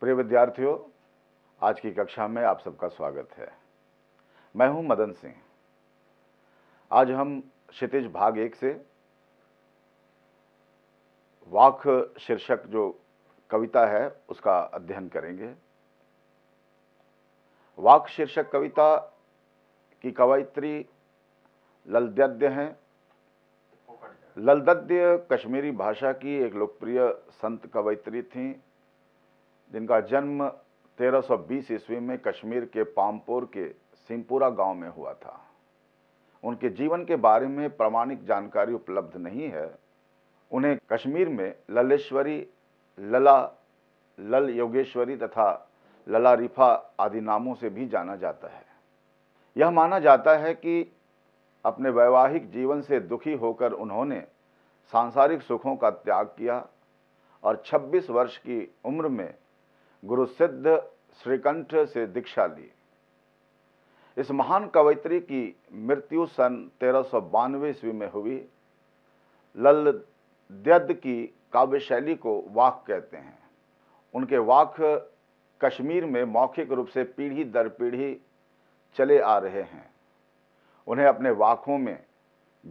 प्रिय विद्यार्थियों आज की कक्षा में आप सबका स्वागत है मैं हूं मदन सिंह आज हम क्षितिज भाग एक से वाक शीर्षक जो कविता है उसका अध्ययन करेंगे वाक शीर्षक कविता की कवयित्री ललद्य हैं ललद्य कश्मीरी भाषा की एक लोकप्रिय संत कवयित्री थीं जिनका जन्म 1320 ईस्वी में कश्मीर के पामपोर के सिंपुरा गांव में हुआ था उनके जीवन के बारे में प्रमाणिक जानकारी उपलब्ध नहीं है उन्हें कश्मीर में ललेश्वरी लला लल योगेश्वरी तथा लला रिफा आदि नामों से भी जाना जाता है यह माना जाता है कि अपने वैवाहिक जीवन से दुखी होकर उन्होंने सांसारिक सुखों का त्याग किया और 26 वर्ष की उम्र में गुरु सिद्ध श्रीकंठ से दीक्षा ली इस महान कवयित्री की मृत्यु सन तेरह सौ बानवे ईस्वी में हुई लल द्यद की काव्य शैली को वाक कहते हैं उनके वाक कश्मीर में मौखिक रूप से पीढ़ी दर पीढ़ी चले आ रहे हैं उन्हें अपने वाकों में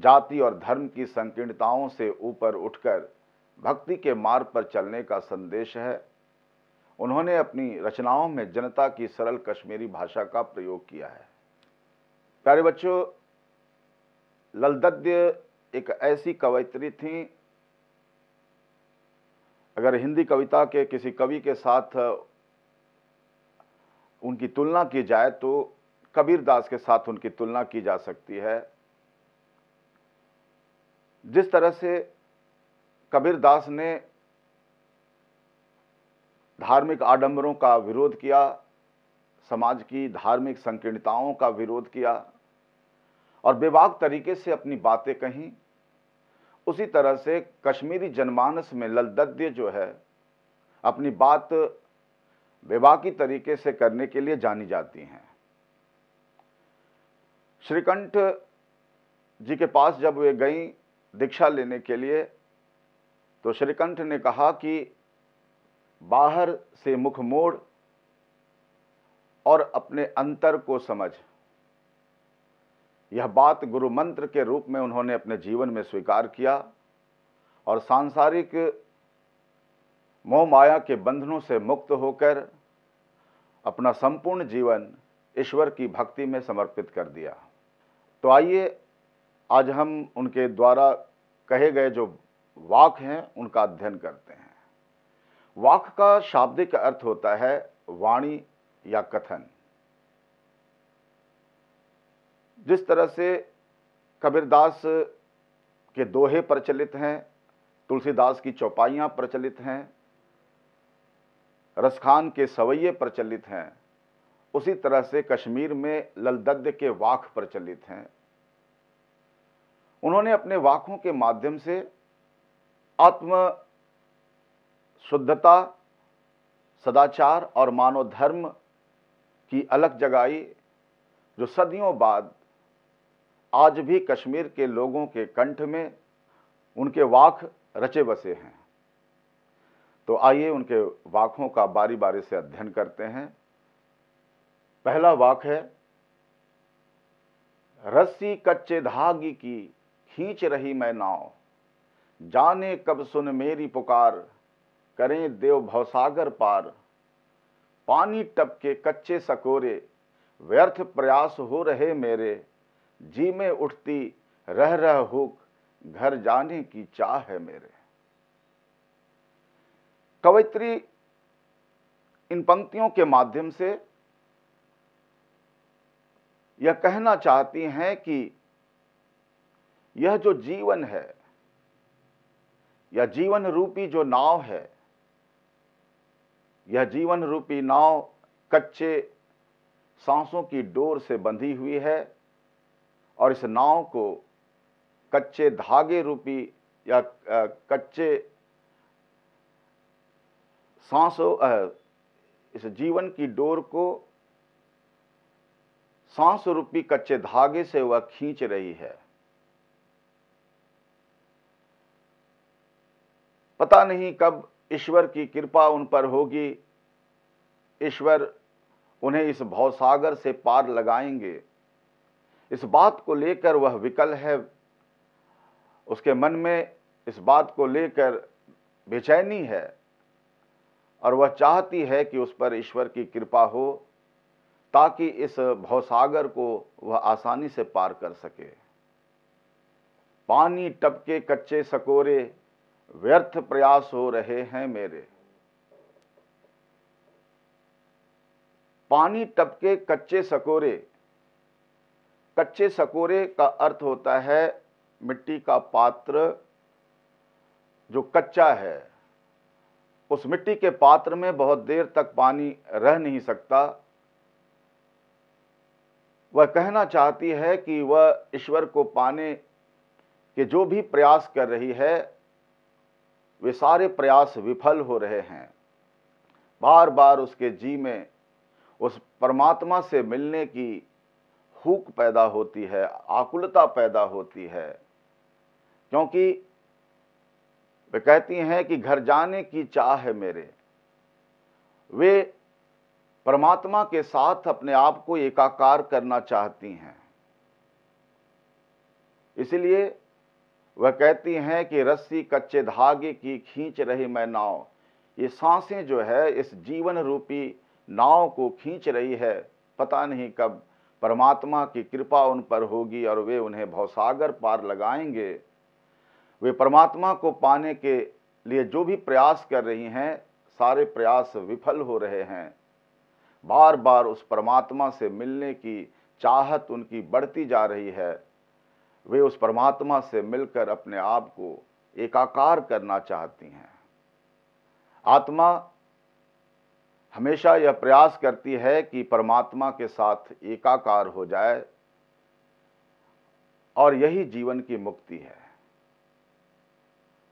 जाति और धर्म की संकीर्णताओं से ऊपर उठकर भक्ति के मार्ग पर चलने का संदेश है उन्होंने अपनी रचनाओं में जनता की सरल कश्मीरी भाषा का प्रयोग किया है प्यारे बच्चों ललदद्य एक ऐसी कवयित्री थी अगर हिंदी कविता के किसी कवि के साथ उनकी तुलना की जाए तो कबीरदास के साथ उनकी तुलना की जा सकती है जिस तरह से कबीरदास ने धार्मिक आडंबरों का विरोध किया समाज की धार्मिक संकीर्णताओं का विरोध किया और बेबाक तरीके से अपनी बातें कहीं उसी तरह से कश्मीरी जनमानस में ललदद्य जो है अपनी बात बेबाकी तरीके से करने के लिए जानी जाती हैं श्रीकंठ जी के पास जब वे गई दीक्षा लेने के लिए तो श्रीकंठ ने कहा कि बाहर से मुख मोड़ और अपने अंतर को समझ यह बात गुरु मंत्र के रूप में उन्होंने अपने जीवन में स्वीकार किया और सांसारिक मोह माया के बंधनों से मुक्त होकर अपना संपूर्ण जीवन ईश्वर की भक्ति में समर्पित कर दिया तो आइए आज हम उनके द्वारा कहे गए जो वाक हैं उनका अध्ययन करते हैं वाक का शाब्दिक अर्थ होता है वाणी या कथन जिस तरह से कबीरदास के दोहे प्रचलित हैं तुलसीदास की चौपाइयाँ प्रचलित हैं रसखान के सवैये प्रचलित हैं उसी तरह से कश्मीर में ललदद्द के वाक प्रचलित हैं उन्होंने अपने वाकों के माध्यम से आत्म शुद्धता सदाचार और मानव धर्म की अलग जगाई जो सदियों बाद आज भी कश्मीर के लोगों के कंठ में उनके वाक रचे बसे हैं तो आइए उनके वाकों का बारी बारी से अध्ययन करते हैं पहला वाक है रस्सी कच्चे धागी की खींच रही मैं नाव जाने कब सुन मेरी पुकार करें देव भवसागर पार पानी टपके कच्चे सकोरे व्यर्थ प्रयास हो रहे मेरे जी में उठती रह रह हुक घर जाने की चाह है मेरे कवित्री इन पंक्तियों के माध्यम से यह कहना चाहती हैं कि यह जो जीवन है या जीवन रूपी जो नाव है यह जीवन रूपी नाव कच्चे सांसों की डोर से बंधी हुई है और इस नाव को कच्चे धागे रूपी या कच्चे सांसों इस जीवन की डोर को सांस रूपी कच्चे धागे से वह खींच रही है पता नहीं कब ईश्वर की कृपा उन पर होगी ईश्वर उन्हें इस भवसागर से पार लगाएंगे इस बात को लेकर वह विकल है उसके मन में इस बात को लेकर बेचैनी है और वह चाहती है कि उस पर ईश्वर की कृपा हो ताकि इस भवसागर को वह आसानी से पार कर सके पानी टपके कच्चे सकोरे व्यर्थ प्रयास हो रहे हैं मेरे पानी टपके कच्चे सकोरे कच्चे सकोरे का अर्थ होता है मिट्टी का पात्र जो कच्चा है उस मिट्टी के पात्र में बहुत देर तक पानी रह नहीं सकता वह कहना चाहती है कि वह ईश्वर को पाने के जो भी प्रयास कर रही है वे सारे प्रयास विफल हो रहे हैं बार बार उसके जी में उस परमात्मा से मिलने की हुक पैदा होती है आकुलता पैदा होती है क्योंकि वे कहती हैं कि घर जाने की चाह है मेरे वे परमात्मा के साथ अपने आप को एकाकार करना चाहती हैं इसलिए वह कहती हैं कि रस्सी कच्चे धागे की खींच रही मैं नाव ये सांसें जो है इस जीवन रूपी नाव को खींच रही है पता नहीं कब परमात्मा की कृपा उन पर होगी और वे उन्हें भवसागर पार लगाएंगे वे परमात्मा को पाने के लिए जो भी प्रयास कर रही हैं सारे प्रयास विफल हो रहे हैं बार बार उस परमात्मा से मिलने की चाहत उनकी बढ़ती जा रही है वे उस परमात्मा से मिलकर अपने आप को एकाकार करना चाहती हैं आत्मा हमेशा यह प्रयास करती है कि परमात्मा के साथ एकाकार हो जाए और यही जीवन की मुक्ति है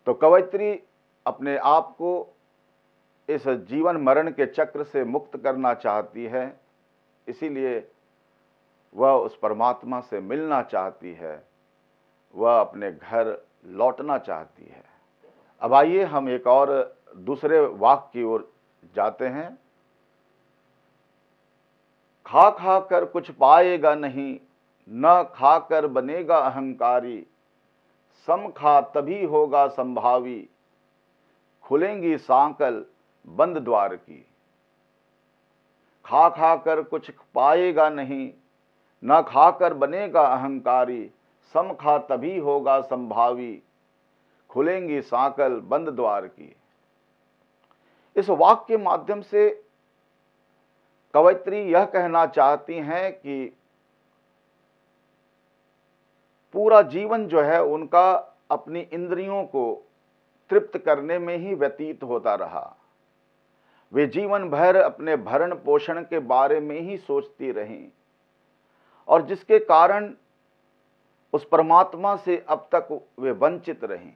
तो कवयत्री अपने आप को इस जीवन मरण के चक्र से मुक्त करना चाहती है इसीलिए वह उस परमात्मा से मिलना चाहती है वह अपने घर लौटना चाहती है अब आइए हम एक और दूसरे वाक की ओर जाते हैं खा खा कर कुछ पाएगा नहीं न खा कर बनेगा अहंकारी सम खा तभी होगा संभावी खुलेंगी सांकल बंद द्वार की खा खा कर कुछ पाएगा नहीं न खा कर बनेगा अहंकारी समखा तभी होगा संभावी खुलेंगी साकल बंद द्वार की इस वाक के माध्यम से कवयित्री यह कहना चाहती हैं कि पूरा जीवन जो है उनका अपनी इंद्रियों को तृप्त करने में ही व्यतीत होता रहा वे जीवन भर अपने भरण पोषण के बारे में ही सोचती रहीं और जिसके कारण उस परमात्मा से अब तक वे वंचित रहे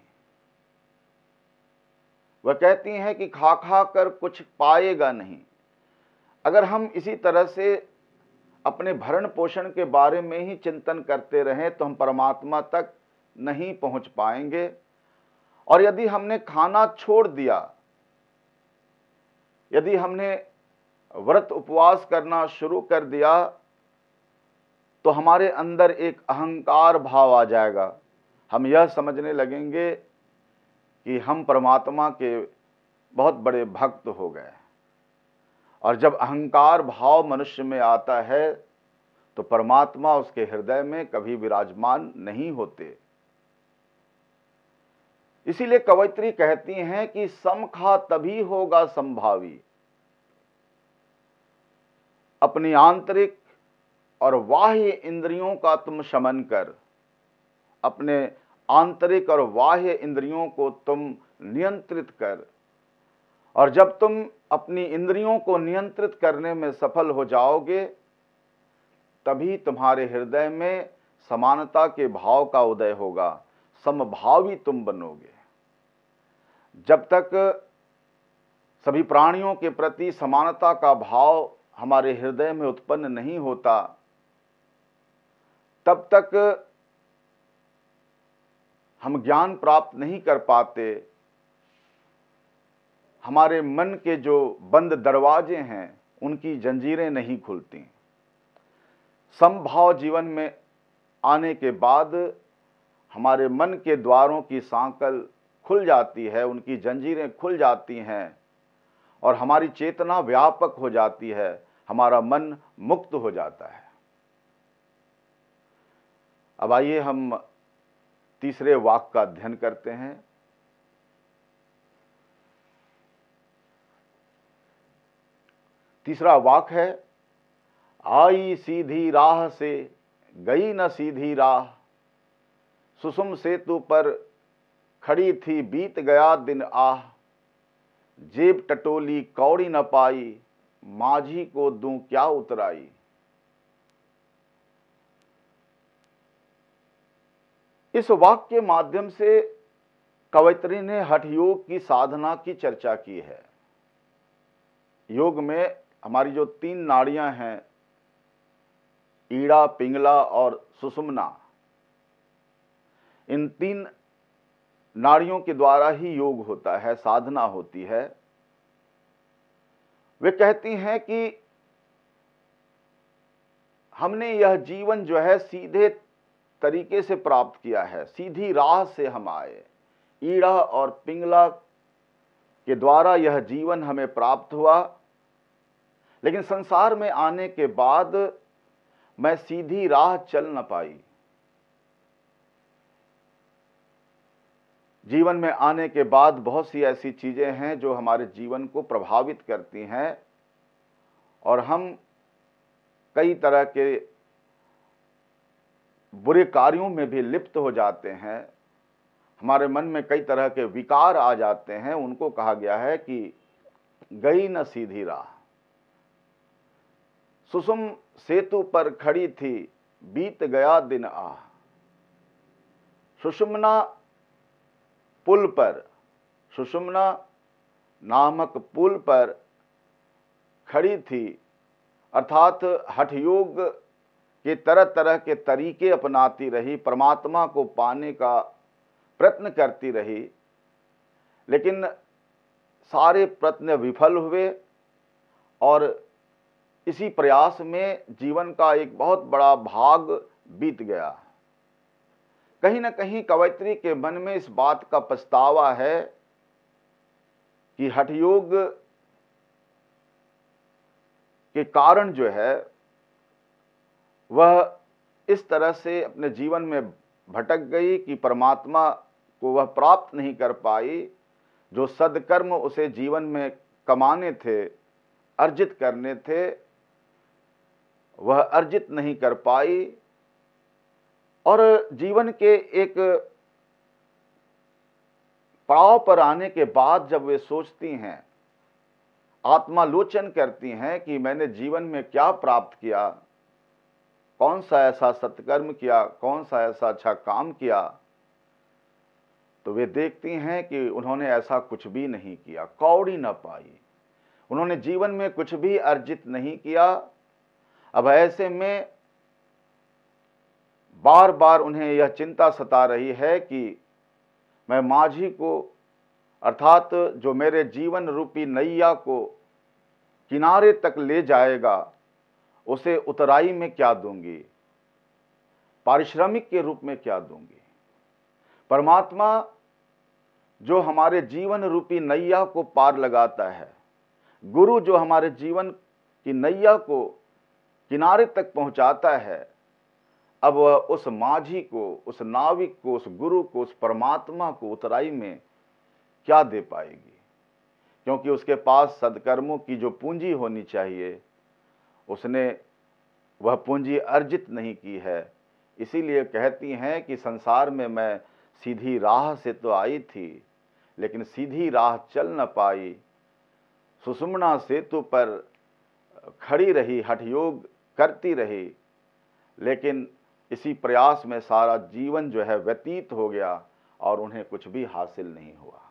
वह कहती हैं कि खा खा कर कुछ पाएगा नहीं अगर हम इसी तरह से अपने भरण पोषण के बारे में ही चिंतन करते रहें तो हम परमात्मा तक नहीं पहुंच पाएंगे और यदि हमने खाना छोड़ दिया यदि हमने व्रत उपवास करना शुरू कर दिया तो हमारे अंदर एक अहंकार भाव आ जाएगा हम यह समझने लगेंगे कि हम परमात्मा के बहुत बड़े भक्त हो गए और जब अहंकार भाव मनुष्य में आता है तो परमात्मा उसके हृदय में कभी विराजमान नहीं होते इसीलिए कवयित्री कहती हैं कि समखा तभी होगा संभावी अपनी आंतरिक और बाह्य इंद्रियों का तुम शमन कर अपने आंतरिक और बाह्य इंद्रियों को तुम नियंत्रित कर और जब तुम अपनी इंद्रियों को नियंत्रित करने में सफल हो जाओगे तभी तुम्हारे हृदय में समानता के भाव का उदय होगा समभावी तुम बनोगे जब तक सभी प्राणियों के प्रति समानता का भाव हमारे हृदय में उत्पन्न नहीं होता तब तक हम ज्ञान प्राप्त नहीं कर पाते हमारे मन के जो बंद दरवाजे हैं उनकी जंजीरें नहीं खुलती संभाव जीवन में आने के बाद हमारे मन के द्वारों की सांकल खुल जाती है उनकी जंजीरें खुल जाती हैं और हमारी चेतना व्यापक हो जाती है हमारा मन मुक्त हो जाता है अब आइए हम तीसरे वाक का अध्ययन करते हैं तीसरा वाक है आई सीधी राह से गई न सीधी राह सुसुम सेतु पर खड़ी थी बीत गया दिन आह जेब टटोली कौड़ी न पाई माझी को दूं क्या उतराई इस वाक्य के माध्यम से कवयत्री ने हठ योग की साधना की चर्चा की है योग में हमारी जो तीन नाड़ियां हैं ईड़ा पिंगला और सुषुम्ना इन तीन नाड़ियों के द्वारा ही योग होता है साधना होती है वे कहती हैं कि हमने यह जीवन जो है सीधे तरीके से प्राप्त किया है सीधी राह से हम आए ईड़ा और पिंगला के द्वारा यह जीवन हमें प्राप्त हुआ लेकिन संसार में आने के बाद मैं सीधी राह चल न पाई जीवन में आने के बाद बहुत सी ऐसी चीज़ें हैं जो हमारे जीवन को प्रभावित करती हैं और हम कई तरह के बुरे कार्यों में भी लिप्त हो जाते हैं हमारे मन में कई तरह के विकार आ जाते हैं उनको कहा गया है कि गई न सीधी राह सुसुम सेतु पर खड़ी थी बीत गया दिन आ सुषुमना पुल पर सुषुमना नामक पुल पर खड़ी थी अर्थात हठयोग कि तरह तरह के तरीके अपनाती रही परमात्मा को पाने का प्रयत्न करती रही लेकिन सारे प्रयत्न विफल हुए और इसी प्रयास में जीवन का एक बहुत बड़ा भाग बीत गया कहीं ना कहीं कवयत्री के मन में इस बात का पछतावा है कि हठयोग के कारण जो है वह इस तरह से अपने जीवन में भटक गई कि परमात्मा को वह प्राप्त नहीं कर पाई जो सदकर्म उसे जीवन में कमाने थे अर्जित करने थे वह अर्जित नहीं कर पाई और जीवन के एक पड़ाव पर आने के बाद जब वे सोचती हैं आत्मालोचन करती हैं कि मैंने जीवन में क्या प्राप्त किया कौन सा ऐसा सत्कर्म किया कौन सा ऐसा अच्छा काम किया तो वे देखती हैं कि उन्होंने ऐसा कुछ भी नहीं किया कौड़ी न पाई उन्होंने जीवन में कुछ भी अर्जित नहीं किया अब ऐसे में बार बार उन्हें यह चिंता सता रही है कि मैं माझी को अर्थात जो मेरे जीवन रूपी नैया को किनारे तक ले जाएगा उसे उतराई में क्या दूंगी पारिश्रमिक के रूप में क्या दूंगी परमात्मा जो हमारे जीवन रूपी नैया को पार लगाता है गुरु जो हमारे जीवन की नैया को किनारे तक पहुंचाता है अब उस माझी को उस नाविक को उस गुरु को उस परमात्मा को उतराई में क्या दे पाएगी क्योंकि उसके पास सदकर्मों की जो पूंजी होनी चाहिए उसने वह पूंजी अर्जित नहीं की है इसीलिए कहती हैं कि संसार में मैं सीधी राह से तो आई थी लेकिन सीधी राह चल न पाई सुषुमना सेतु पर खड़ी रही हठयोग करती रही लेकिन इसी प्रयास में सारा जीवन जो है व्यतीत हो गया और उन्हें कुछ भी हासिल नहीं हुआ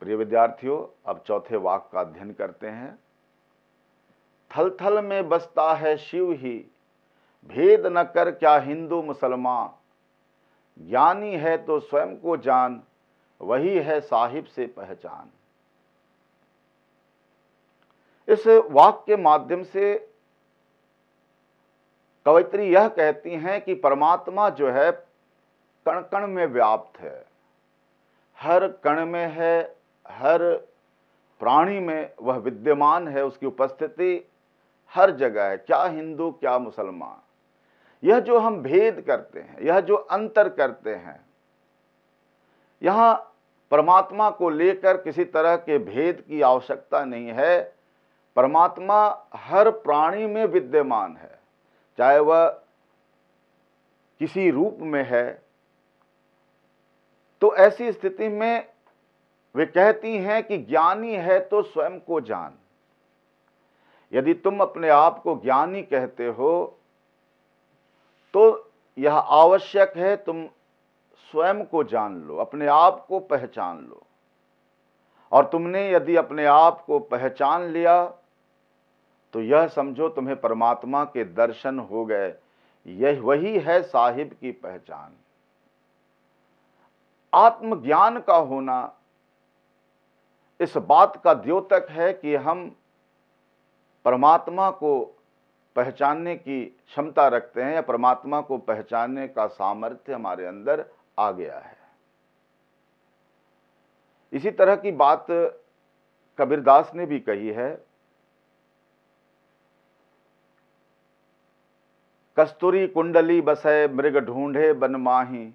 प्रिय विद्यार्थियों अब चौथे वाक का अध्ययन करते हैं थल थल में बसता है शिव ही भेद न कर क्या हिंदू मुसलमान ज्ञानी है तो स्वयं को जान वही है साहिब से पहचान इस वाक के माध्यम से कवित्री यह कहती हैं कि परमात्मा जो है कण कण में व्याप्त है हर कण में है हर प्राणी में वह विद्यमान है उसकी उपस्थिति हर जगह है क्या हिंदू क्या मुसलमान यह जो हम भेद करते हैं यह जो अंतर करते हैं यहां परमात्मा को लेकर किसी तरह के भेद की आवश्यकता नहीं है परमात्मा हर प्राणी में विद्यमान है चाहे वह किसी रूप में है तो ऐसी स्थिति में वे कहती हैं कि ज्ञानी है तो स्वयं को जान यदि तुम अपने आप को ज्ञानी कहते हो तो यह आवश्यक है तुम स्वयं को जान लो अपने आप को पहचान लो और तुमने यदि अपने आप को पहचान लिया तो यह समझो तुम्हें परमात्मा के दर्शन हो गए यह वही है साहिब की पहचान आत्मज्ञान का होना इस बात का द्योतक है कि हम परमात्मा को पहचानने की क्षमता रखते हैं या परमात्मा को पहचानने का सामर्थ्य हमारे अंदर आ गया है इसी तरह की बात कबीरदास ने भी कही है कस्तूरी कुंडली बसे मृग ढूंढे बन माही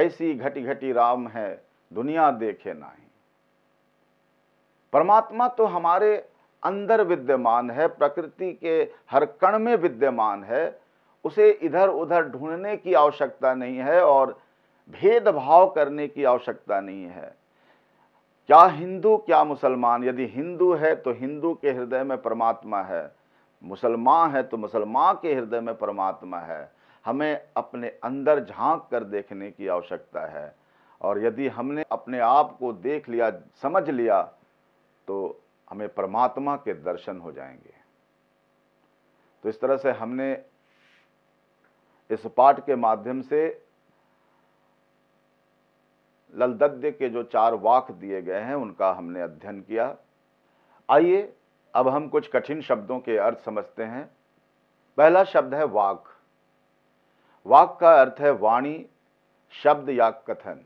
ऐसी घटी घटी राम है दुनिया देखे नाही परमात्मा तो हमारे अंदर विद्यमान है प्रकृति के हर कण में विद्यमान है उसे इधर उधर ढूंढने की आवश्यकता नहीं है और भेदभाव करने की आवश्यकता नहीं है क्या हिंदू क्या मुसलमान यदि हिंदू है तो हिंदू के हृदय में परमात्मा है मुसलमान है तो मुसलमान के हृदय में परमात्मा है हमें अपने अंदर झांक कर देखने की आवश्यकता है और यदि हमने अपने आप को देख लिया समझ लिया तो हमें परमात्मा के दर्शन हो जाएंगे तो इस तरह से हमने इस पाठ के माध्यम से ललदद्य के जो चार वाक दिए गए हैं उनका हमने अध्ययन किया आइए अब हम कुछ कठिन शब्दों के अर्थ समझते हैं पहला शब्द है वाक वाक का अर्थ है वाणी शब्द या कथन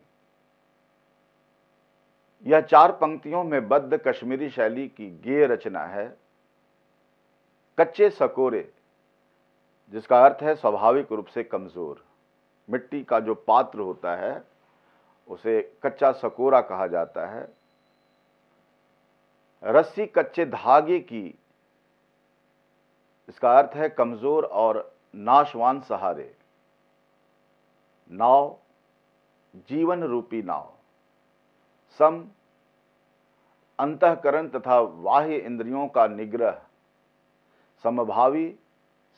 यह चार पंक्तियों में बद्ध कश्मीरी शैली की गेय रचना है कच्चे सकोरे जिसका अर्थ है स्वाभाविक रूप से कमज़ोर मिट्टी का जो पात्र होता है उसे कच्चा सकोरा कहा जाता है रस्सी कच्चे धागे की इसका अर्थ है कमज़ोर और नाशवान सहारे नाव जीवन रूपी नाव सम अंतकरण तथा बाह्य इंद्रियों का निग्रह समभावी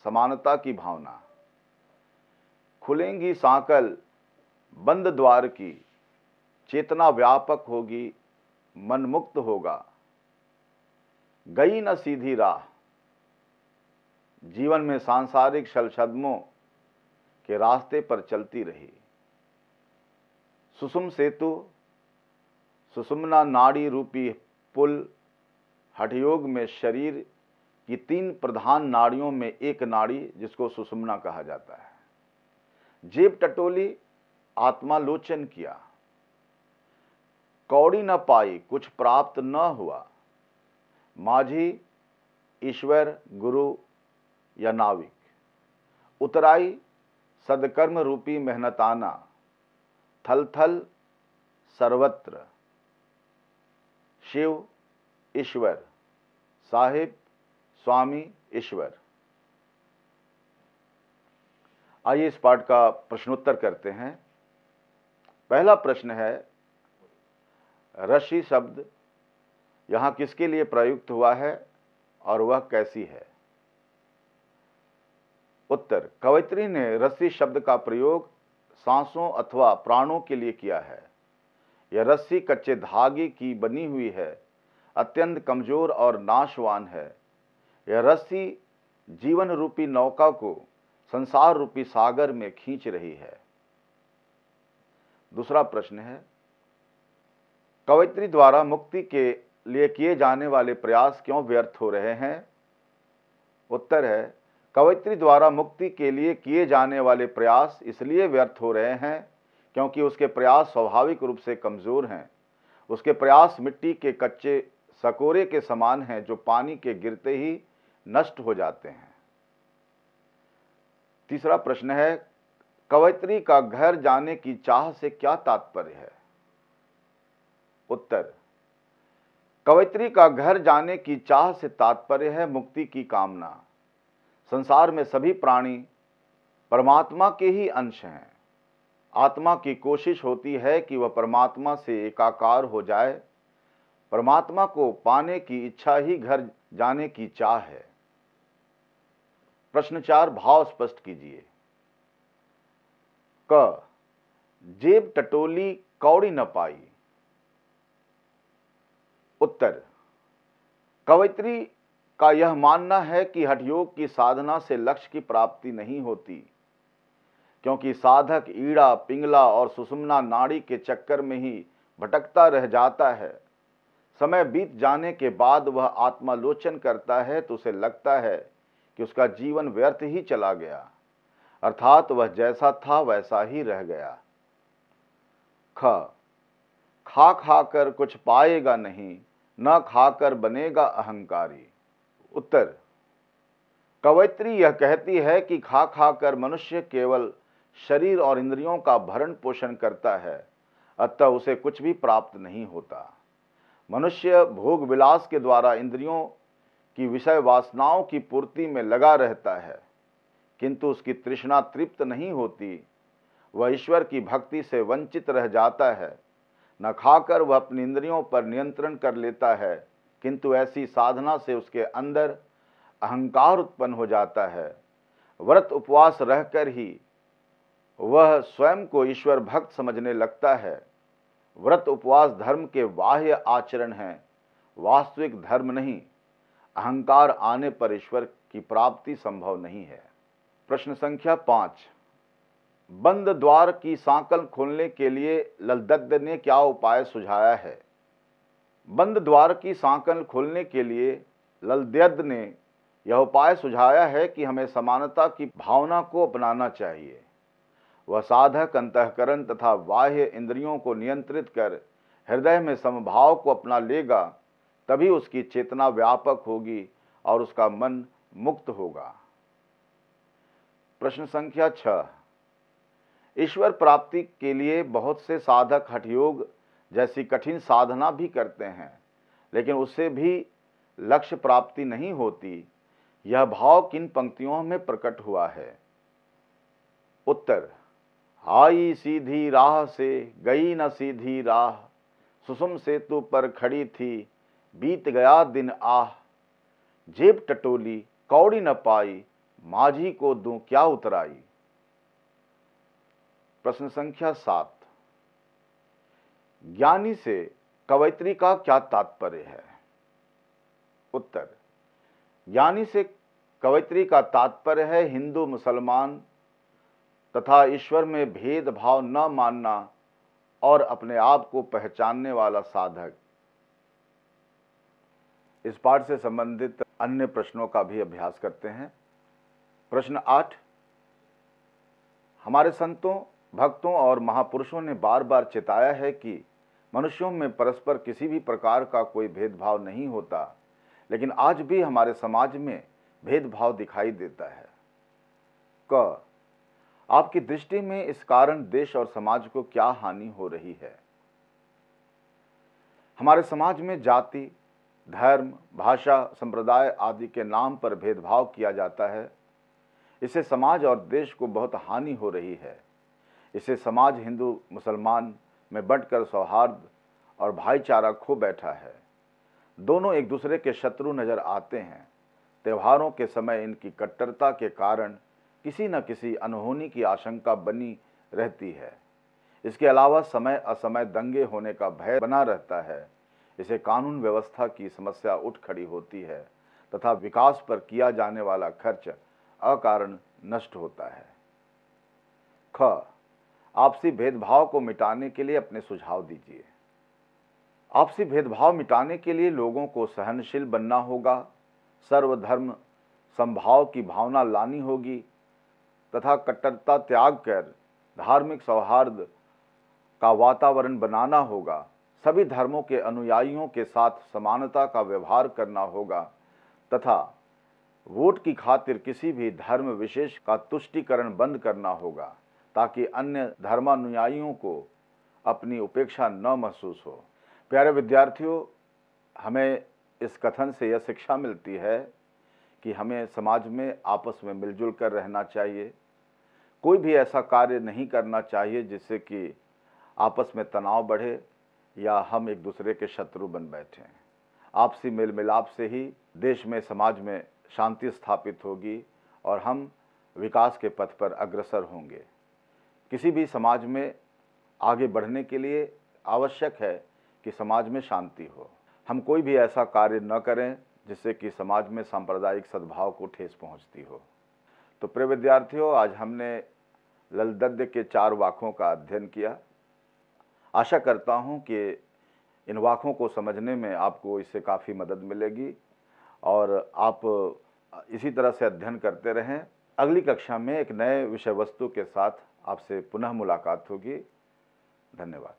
समानता की भावना खुलेंगी सांकल बंद द्वार की चेतना व्यापक होगी मनमुक्त होगा गई न सीधी राह जीवन में सांसारिक शलशदमों के रास्ते पर चलती रही सुसुम सेतु सुसुमना नाड़ी रूपी पुल योग में शरीर की तीन प्रधान नाड़ियों में एक नाड़ी जिसको सुषुम्ना कहा जाता है जेब टटोली आत्मालोचन किया कौड़ी न पाई कुछ प्राप्त न हुआ माझी ईश्वर गुरु या नाविक उतराई सदकर्म रूपी मेहनताना थल थल सर्वत्र शिव ईश्वर साहिब स्वामी ईश्वर आइए इस पाठ का प्रश्नोत्तर करते हैं पहला प्रश्न है ऋषि शब्द यहां किसके लिए प्रयुक्त हुआ है और वह कैसी है उत्तर कवयत्री ने रस्सी शब्द का प्रयोग सांसों अथवा प्राणों के लिए किया है यह रस्सी कच्चे धागे की बनी हुई है अत्यंत कमजोर और नाशवान है यह रस्सी जीवन रूपी नौका को संसार रूपी सागर में खींच रही है दूसरा प्रश्न है कवित्री द्वारा मुक्ति के लिए किए जाने वाले प्रयास क्यों व्यर्थ हो रहे हैं उत्तर है कवयित्री द्वारा मुक्ति के लिए किए जाने वाले प्रयास इसलिए व्यर्थ हो रहे हैं क्योंकि उसके प्रयास स्वाभाविक रूप से कमज़ोर हैं उसके प्रयास मिट्टी के कच्चे सकोरे के समान हैं जो पानी के गिरते ही नष्ट हो जाते हैं तीसरा प्रश्न है कवयत्री का घर जाने की चाह से क्या तात्पर्य है उत्तर कवयत्री का घर जाने की चाह से तात्पर्य है मुक्ति की कामना संसार में सभी प्राणी परमात्मा के ही अंश हैं आत्मा की कोशिश होती है कि वह परमात्मा से एकाकार हो जाए परमात्मा को पाने की इच्छा ही घर जाने की चाह है प्रश्न चार भाव स्पष्ट कीजिए क जेब टटोली कौड़ी न पाई उत्तर कवित्री का यह मानना है कि हठयोग की साधना से लक्ष्य की प्राप्ति नहीं होती क्योंकि साधक ईड़ा पिंगला और सुषुम्ना नाड़ी के चक्कर में ही भटकता रह जाता है समय बीत जाने के बाद वह आत्मालोचन करता है तो उसे लगता है कि उसका जीवन व्यर्थ ही चला गया अर्थात वह जैसा था वैसा ही रह गया ख खा खा कर कुछ पाएगा नहीं न खाकर बनेगा अहंकारी उत्तर कवयत्री यह कहती है कि खा खा कर मनुष्य केवल शरीर और इंद्रियों का भरण पोषण करता है अतः उसे कुछ भी प्राप्त नहीं होता मनुष्य भोग विलास के द्वारा इंद्रियों की विषय वासनाओं की पूर्ति में लगा रहता है किंतु उसकी तृष्णा तृप्त नहीं होती वह ईश्वर की भक्ति से वंचित रह जाता है न खाकर वह अपनी इंद्रियों पर नियंत्रण कर लेता है किंतु ऐसी साधना से उसके अंदर अहंकार उत्पन्न हो जाता है व्रत उपवास रहकर ही वह स्वयं को ईश्वर भक्त समझने लगता है व्रत उपवास धर्म के बाह्य आचरण हैं वास्तविक धर्म नहीं अहंकार आने पर ईश्वर की प्राप्ति संभव नहीं है प्रश्न संख्या पाँच बंद द्वार की सांकल खोलने के लिए ललदग्ध ने क्या उपाय सुझाया है बंद द्वार की सांकल खोलने के लिए ललदग्ध ने यह उपाय सुझाया है कि हमें समानता की भावना को अपनाना चाहिए वह साधक अंतकरण तथा बाह्य इंद्रियों को नियंत्रित कर हृदय में समभाव को अपना लेगा तभी उसकी चेतना व्यापक होगी और उसका मन मुक्त होगा प्रश्न संख्या छ ईश्वर प्राप्ति के लिए बहुत से साधक हठयोग जैसी कठिन साधना भी करते हैं लेकिन उससे भी लक्ष्य प्राप्ति नहीं होती यह भाव किन पंक्तियों में प्रकट हुआ है उत्तर आई सीधी राह से गई न सीधी राह सुसुम सेतु पर खड़ी थी बीत गया दिन आह जेब टटोली कौड़ी न पाई माझी को दू क्या उतराई प्रश्न संख्या सात ज्ञानी से कवयित्री का क्या तात्पर्य है उत्तर ज्ञानी से कवयित्री का तात्पर्य है हिंदू मुसलमान तथा ईश्वर में भेदभाव न मानना और अपने आप को पहचानने वाला साधक इस पाठ से संबंधित अन्य प्रश्नों का भी अभ्यास करते हैं प्रश्न आठ हमारे संतों भक्तों और महापुरुषों ने बार बार चेताया है कि मनुष्यों में परस्पर किसी भी प्रकार का कोई भेदभाव नहीं होता लेकिन आज भी हमारे समाज में भेदभाव दिखाई देता है क आपकी दृष्टि में इस कारण देश और समाज को क्या हानि हो रही है हमारे समाज में जाति धर्म भाषा संप्रदाय आदि के नाम पर भेदभाव किया जाता है इससे समाज और देश को बहुत हानि हो रही है इससे समाज हिंदू मुसलमान में बंटकर सौहार्द और भाईचारा खो बैठा है दोनों एक दूसरे के शत्रु नज़र आते हैं त्योहारों के समय इनकी कट्टरता के कारण किसी न किसी अनहोनी की आशंका बनी रहती है इसके अलावा समय असमय दंगे होने का भय बना रहता है इसे कानून व्यवस्था की समस्या उठ खड़ी होती है तथा विकास पर किया जाने वाला खर्च अकारण नष्ट होता है ख आपसी भेदभाव को मिटाने के लिए अपने सुझाव दीजिए आपसी भेदभाव मिटाने के लिए लोगों को सहनशील बनना होगा सर्वधर्म संभाव की भावना लानी होगी तथा कट्टरता त्याग कर धार्मिक सौहार्द का वातावरण बनाना होगा सभी धर्मों के अनुयायियों के साथ समानता का व्यवहार करना होगा तथा वोट की खातिर किसी भी धर्म विशेष का तुष्टिकरण बंद करना होगा ताकि अन्य धर्मानुयायियों को अपनी उपेक्षा न महसूस हो प्यारे विद्यार्थियों हमें इस कथन से यह शिक्षा मिलती है कि हमें समाज में आपस में मिलजुल कर रहना चाहिए कोई भी ऐसा कार्य नहीं करना चाहिए जिससे कि आपस में तनाव बढ़े या हम एक दूसरे के शत्रु बन बैठें आपसी मेल मिलाप से ही देश में समाज में शांति स्थापित होगी और हम विकास के पथ पर अग्रसर होंगे किसी भी समाज में आगे बढ़ने के लिए आवश्यक है कि समाज में शांति हो हम कोई भी ऐसा कार्य न करें जिससे कि समाज में सांप्रदायिक सद्भाव को ठेस पहुंचती हो तो प्रिय विद्यार्थियों आज हमने ललदद्य के चार वाक्यों का अध्ययन किया आशा करता हूं कि इन वाक्यों को समझने में आपको इससे काफ़ी मदद मिलेगी और आप इसी तरह से अध्ययन करते रहें अगली कक्षा में एक नए विषय वस्तु के साथ आपसे पुनः मुलाकात होगी धन्यवाद